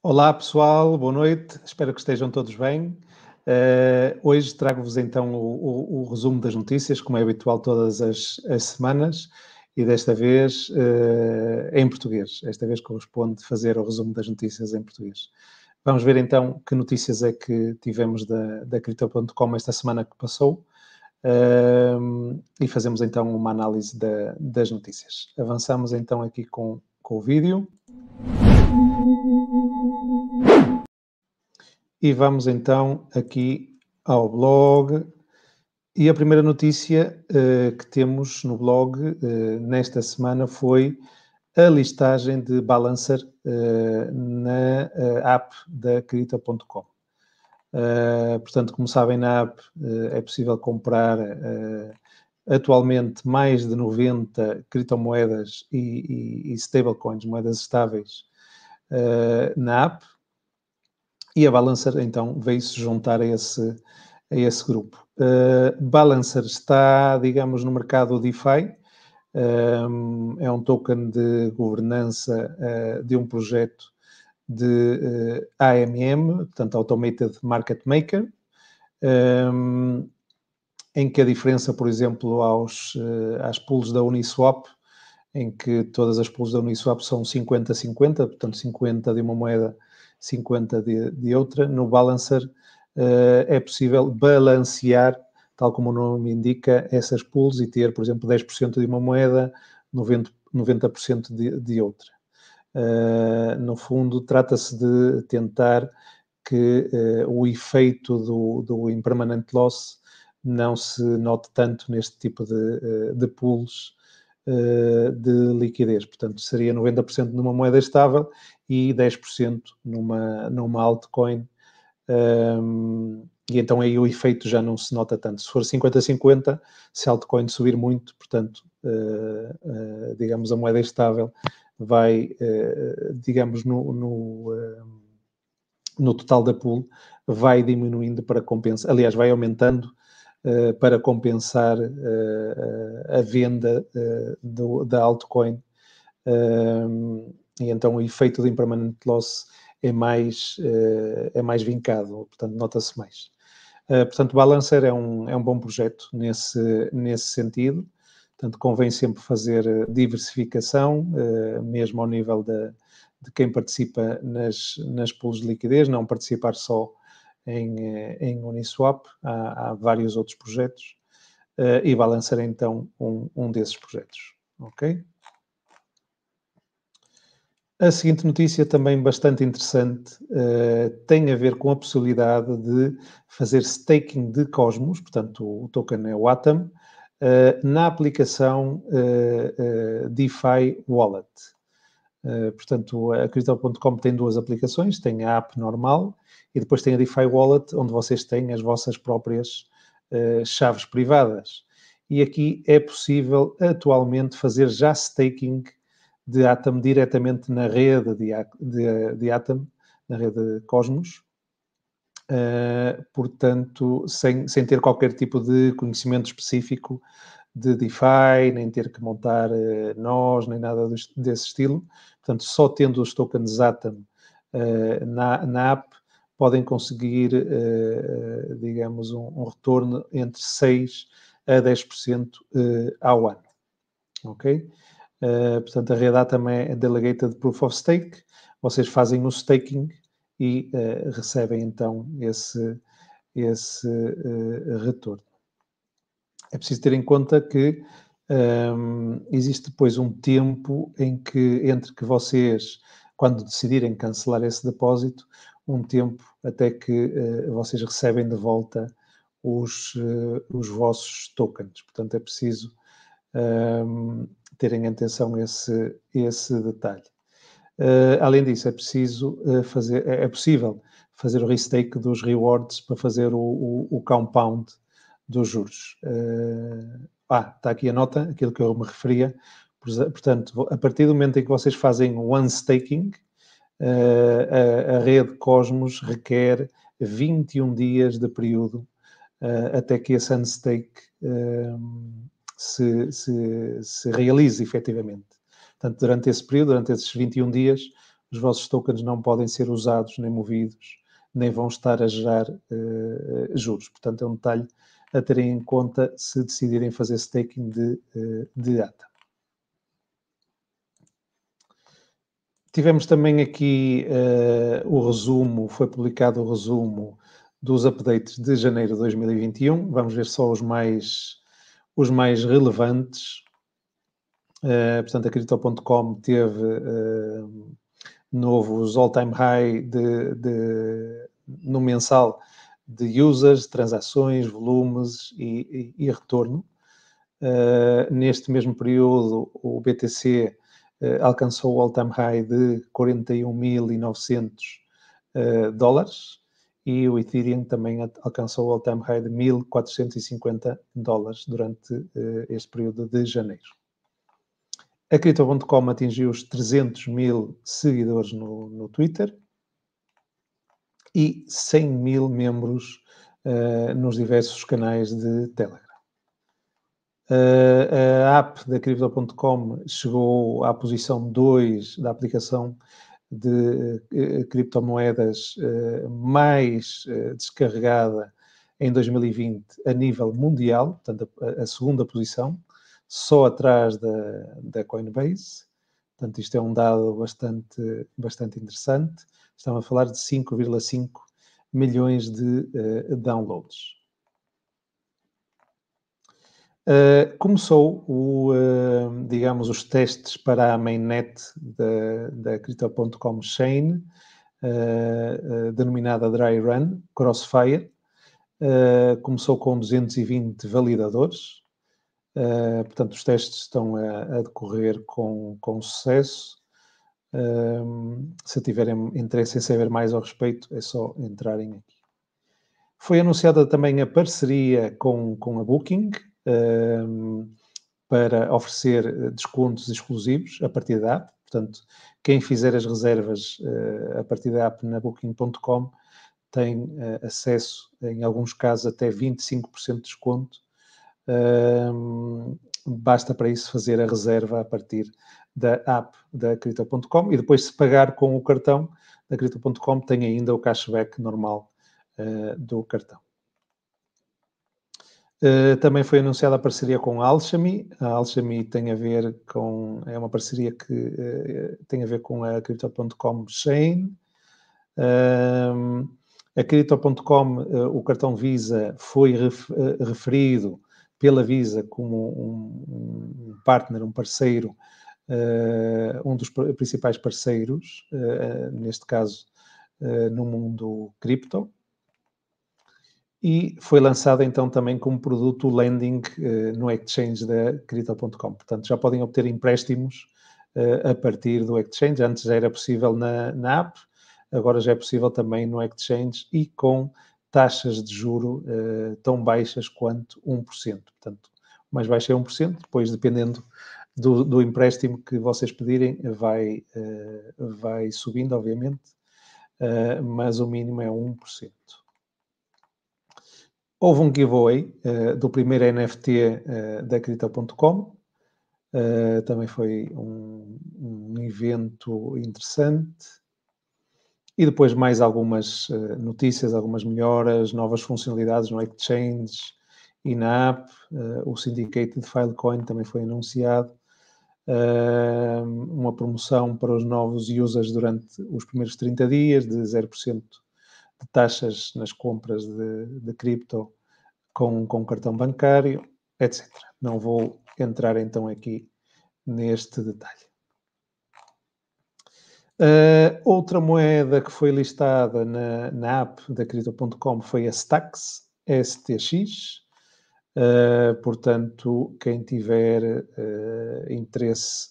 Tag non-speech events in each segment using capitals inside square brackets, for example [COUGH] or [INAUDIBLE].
Olá pessoal, boa noite, espero que estejam todos bem. Uh, hoje trago-vos então o, o, o, resumo das notícias, como é habitual todas as, as semanas, e desta vez uh, em português. Esta vez corresponde fazer o resumo das notícias em português. Vamos ver então que notícias é que tivemos da, da Crypto.com esta semana que passou uh, e fazemos então uma análise da, das notícias. Avançamos então aqui com, com o vídeo. E vamos então aqui ao blog. E a primeira notícia uh, que temos no blog uh, nesta semana foi a listagem de Balancer uh, na app da Crita.com. portanto, como sabem, na app é possível comprar atualmente mais de 90 criptomoedas e, e, e stablecoins, moedas estáveis, eh, na app, e a Balancer então veio-se juntar a esse, a esse grupo. Uh, Balancer está, digamos, no mercado DeFi, eh, é um token de governança uh, de um projeto de uh, AMM, portanto, Automated Market Maker, um, em que a diferença, por exemplo, aos, às pools da Uniswap em que todas as pools da Uniswap são 50-50, portanto 50 de uma moeda, 50 de, de outra. No Balancer uh, é possível balancear, tal como o nome indica, essas pools e ter, por exemplo, 10% de uma moeda, 90%, 90 de, de outra. Uh, no fundo, trata-se de tentar que uh, o efeito do, do impermanent loss não se note tanto neste tipo de, de pools eh, de liquidez. Portanto, seria 90% numa moeda estável e 10% numa, numa altcoin. Um, e então aí o efeito já não se nota tanto. Se for 50-50, se a altcoin subir muito, portanto, uh, uh, digamos, a moeda estável vai, uh, digamos, no, no, no, total da pool, vai diminuindo para compensar. Aliás, vai aumentando eh, para compensar eh, eh, a venda do, da altcoin. Ehm, e então o efeito do impermanent loss é mais, é mais vincado, portanto, nota-se mais. portanto, Balancer é um, é um bom projeto nesse, nesse sentido. Portanto, convém sempre fazer diversificação, mesmo ao nível de quem participa nas, nas pools de liquidez, não participar só em, eh, em Uniswap, há, há vários outros projetos, uh, e lançar então um, um desses projetos. Ok? A seguinte notícia, também bastante interessante, uh, tem a ver com a possibilidade de fazer staking de Cosmos, portanto, o, token é o Atom, uh, na aplicação uh, DeFi Wallet. Eh, portanto, a Crypto.com tem duas aplicações, tem a app normal e depois tem a DeFi Wallet, onde vocês têm as vossas próprias uh, chaves privadas. E aqui é possível, atualmente, fazer já staking de Atom diretamente na rede de, de, de Atom, na rede Cosmos. Uh, portanto, sem, sem ter qualquer tipo de conhecimento específico de DeFi, nem ter que montar uh, nós, nem nada desse estilo. Portanto, só tendo os tokens Atom uh, na, na app, podem conseguir, uh, digamos, um, um, retorno entre 6% a 10% uh, ao ano. Ok? portanto, a rede também é delegated proof of stake. Vocês fazem o staking e recebem então esse, esse retorno é preciso ter em conta que um, existe depois um tempo em que, entre que vocês, quando decidirem cancelar esse depósito, um tempo até que uh, vocês recebem de volta os, uh, os vossos tokens. Portanto, é preciso um, terem atenção esse, esse detalhe. Uh, além disso, é preciso fazer, é, é possível fazer o restake dos rewards para fazer o, o, o compound dos juros. Eh, ah, está aqui a nota, aquilo que eu me referia. Portanto, a partir do momento em que vocês fazem one staking, eh, a, rede Cosmos requer 21 dias de período eh, até que esse unstake ehm, se, se, se realize efetivamente. Portanto, durante esse período, durante esses 21 dias, os vossos tokens não podem ser usados nem movidos, nem vão estar a gerar uh, juros. Portanto, é um detalhe a terem em conta se decidirem fazer staking de, eh, de ATA. Tivemos também aqui uh, o resumo, foi publicado o resumo dos updates de janeiro de 2021. Vamos ver só os mais, os mais relevantes. Uh, portanto, a Crypto.com teve uh, novos all-time high de, de, no mensal de users, transações, volumes e, e, e retorno. Uh, neste mesmo período, o BTC uh, eh, alcançou o all-time high de 41.900 uh, eh, dólares e o Ethereum também alcançou o all-time high de 1.450 dólares durante este período de janeiro. A Crypto.com atingiu os 300 mil seguidores no, no Twitter e 100 mil membros uh, nos diversos canais de Telegram. Uh, a app da Crypto.com chegou à posição 2 da aplicação de uh, criptomoedas mais descarregada em 2020 a nível mundial, portanto, a, a segunda posição, só atrás da, da Coinbase. Portanto, isto é um dado bastante, bastante interessante. Estamos a falar de 5,5 milhões de uh, downloads. Uh, começou, o, uh, digamos, os testes para a mainnet da, da Crypto.com Chain, denominada Dry Run, Crossfire. começou com 220 validadores, eh, portanto, os testes estão a, a decorrer com, com sucesso. Uh, se tiverem interesse em saber mais ao respeito, é só entrarem aqui. Foi anunciada também a parceria com, com a Booking uh, para oferecer eh, descontos exclusivos a partir da app. Portanto, quem fizer as reservas eh, a partir da app na Booking.com tem acesso, em alguns casos, até 25% de desconto basta para isso fazer a reserva a partir da app da Crypto.com e depois se pagar com o cartão da Crypto.com tem ainda o cashback normal uh, do cartão. Uh, também foi anunciada a parceria com a Alchemy. A Alchemy tem a ver com é uma parceria que uh, tem a ver com a Crypto.com Chain. a Crypto.com, o cartão Visa, foi ref, referido pela Visa como um, um partner, um parceiro, uh, um dos principais parceiros, uh, neste caso eh, no mundo cripto. E foi lançado então também como produto lending no exchange da Crypto.com. Portanto, já podem obter empréstimos a partir do exchange. Antes já era possível na, na app, agora já é possível também no exchange e com taxas de juro uh, tão baixas quanto 1%. Portanto, o mais baixo é 1%, depois, dependendo do, do empréstimo que vocês pedirem, vai, uh, vai subindo, obviamente, uh, mas o mínimo é 1%. Houve um giveaway do primeiro NFT da Crypto.com, também foi um, um evento interessante. E depois mais algumas eh, notícias, algumas melhoras, novas funcionalidades no Exchange e na app. Eh, o Syndicated Filecoin também foi anunciado. Eh, uma promoção para os novos users durante os primeiros 30 dias, de 0% de taxas nas compras de, de cripto com, com cartão bancário, etc. Não vou entrar então aqui neste detalhe. Uh, outra moeda que foi listada na, na app da Crypto.com foi a Stax, STX. Uh, eh, portanto, quem tiver uh, interesse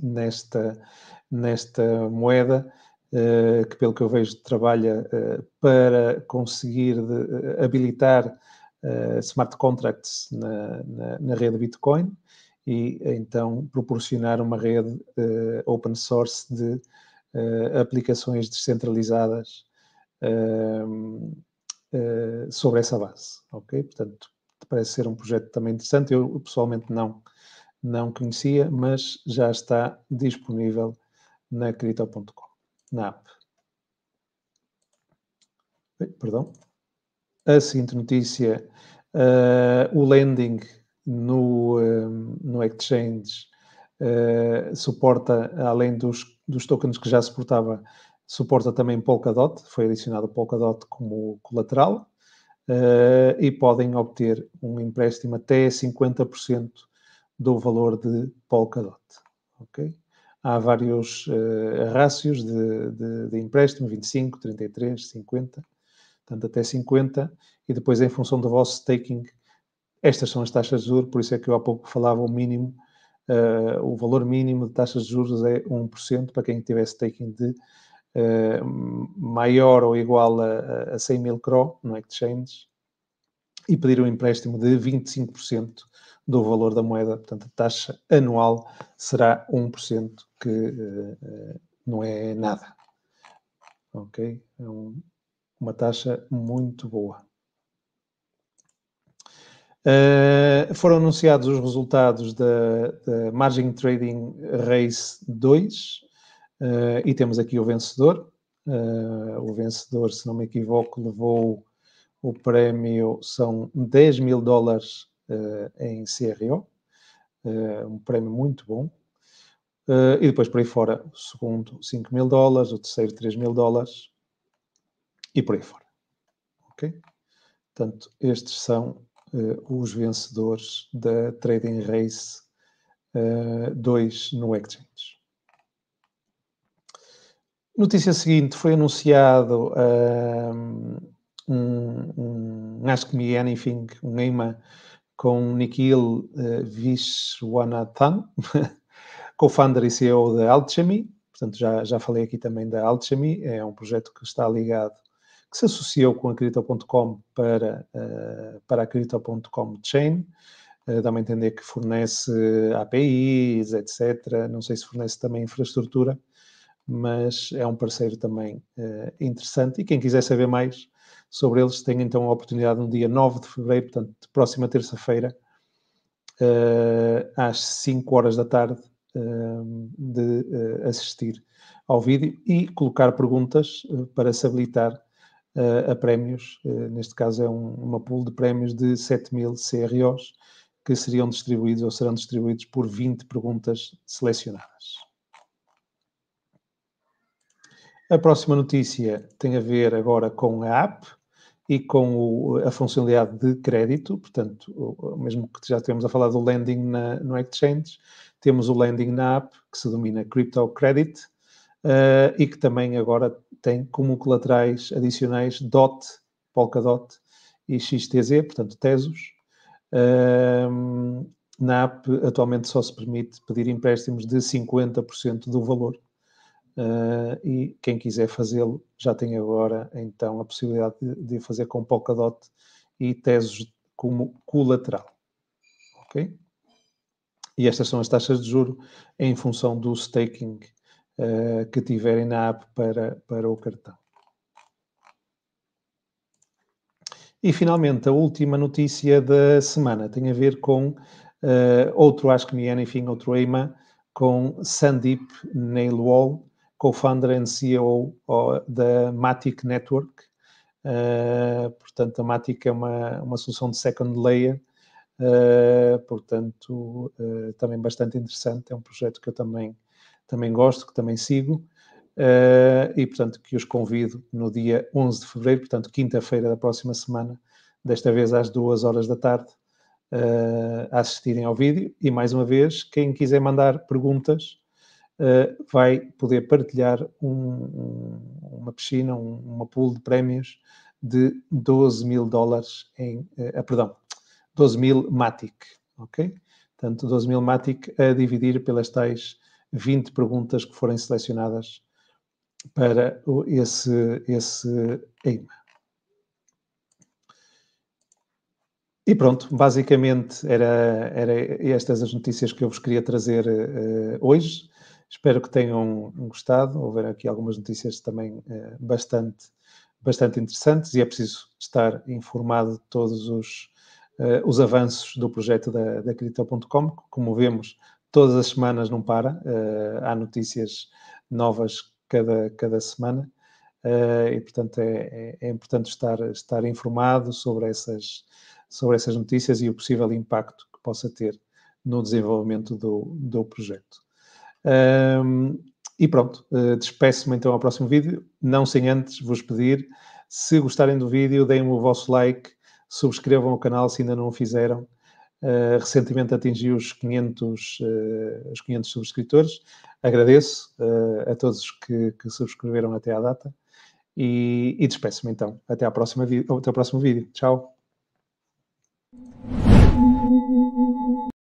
nesta, nesta moeda, que pelo que eu vejo trabalha para conseguir de, habilitar smart contracts na, na, na rede Bitcoin, e então proporcionar uma rede uh, open source de uh, aplicações descentralizadas uh, sobre essa base, ok? Portanto, parece ser um projeto também interessante. Eu pessoalmente não não conhecia, mas já está disponível na Crypto.com, na app. Perdão. A seguinte notícia, uh, o lending no, ehm, no Exchange eh, suporta, além dos, dos tokens que já suportava, suporta também Polkadot, foi adicionado Polkadot como colateral, Uh, e podem obter um empréstimo até 50% do valor de Polkadot. Okay? Há vários uh, rácios de, de, de, empréstimo, 25, 33, 50, portanto até 50, e depois em função do vosso staking estas são as taxas de juros, por isso é que eu há pouco falava o mínimo, uh, o valor mínimo de taxas de juros é 1% para quem tivesse staking de uh, maior ou igual a, a 100 mil CRO no é, exchange e pedir um empréstimo de 25% do valor da moeda. Portanto, a taxa anual será 1%, que uh, não é nada. Ok? É um, uma taxa muito boa. Eh, foram anunciados os resultados da, da Margin Trading Race 2 uh, eh, e temos aqui o vencedor. Uh, o vencedor, se não me equivoco, levou o prémio, são 10 mil dólares em CRO, um prémio muito bom. e depois por aí fora, o segundo 5 mil dólares, o terceiro 3 mil dólares e por aí fora. Ok? Portanto, estes são eh, os vencedores da Trading Race 2 eh, no Exchange. Notícia seguinte: foi anunciado ehm, um, um Ask-me Anything, um EIMA, com Nikhil uh, Vishwanathan, [LAUGHS] co-founder e CEO da Alchemy. Portanto, já, já falei aqui também da Alchemy, é um projeto que está ligado que se associou com a Crypto.com para, uh, para a Crypto.com Chain. Uh, Dá-me a entender que fornece APIs, etc. Não sei se fornece também infraestrutura, mas é um parceiro também uh, interessante. E quem quiser saber mais sobre eles, tem então a oportunidade no dia 9 de fevereiro, portanto, próxima terça-feira, às 5 horas da tarde, de assistir ao vídeo e colocar perguntas para se habilitar a prémios, eh, neste caso é um, uma pool de prémios de 7 mil CROs, que seriam distribuídos ou serão distribuídos por 20 perguntas selecionadas. A próxima notícia tem a ver agora com a app e com o, a funcionalidade de crédito, portanto, o, mesmo que já estivemos a falar do lending na, no Exchange, temos o lending na app, que se domina Crypto Credit, uh, e que também agora tem como colaterais adicionais DOT, Polkadot e XTZ, portanto Tesos. Uh, na app atualmente só se permite pedir empréstimos de 50% do valor. Uh, e quem quiser fazê-lo já tem agora então a possibilidade de, de fazer com Polkadot e Tesos como colateral. Ok? E estas são as taxas de juro em função do staking uh, que tiverem na app para, para o cartão. E finalmente, a última notícia da semana tem a ver com uh, outro Me é, enfim, outro EIMA, com Sandeep Nailwal, co-founder and CEO da Matic Network. Uh, portanto, a Matic é uma, uma solução de second layer, uh, portanto, uh, também bastante interessante. É um projeto que eu também também gosto, que também sigo. Uh, e, portanto, que os convido no dia 11 de fevereiro, portanto, quinta-feira da próxima semana, desta vez às duas horas da tarde, uh, a assistirem ao vídeo. E, mais uma vez, quem quiser mandar perguntas, uh, vai poder partilhar um, um, uma piscina, um, uma pool de prémios de 12 mil dólares em... Uh, perdão, 12 mil Matic, ok? Portanto, 12 mil Matic a dividir pelas tais 20 perguntas que forem selecionadas para esse, esse EIMA. E pronto, basicamente era, era estas as notícias que eu vos queria trazer uh, hoje. Espero que tenham gostado. Houveram aqui algumas notícias também uh, bastante, bastante interessantes e é preciso estar informado de todos os, uh, os avanços do projeto da, da Cripto.com. Como vemos, todas as semanas não para, uh, há notícias novas cada, cada semana uh, e, portanto, é, é, é, importante estar, estar informado sobre essas, sobre essas notícias e o possível impacto que possa ter no desenvolvimento do, do projeto. Um, e pronto, eh, despeço-me então ao próximo vídeo, não sem antes vos pedir, se gostarem do vídeo, deem o vosso like, subscrevam o canal se ainda não o fizeram, eh, recentemente atingiu os 500, uh, eh, os 500 subscritores. Agradeço uh, a todos que, que, subscreveram até à data e, e despeço-me então. Até, à próxima até ao próximo vídeo. Tchau.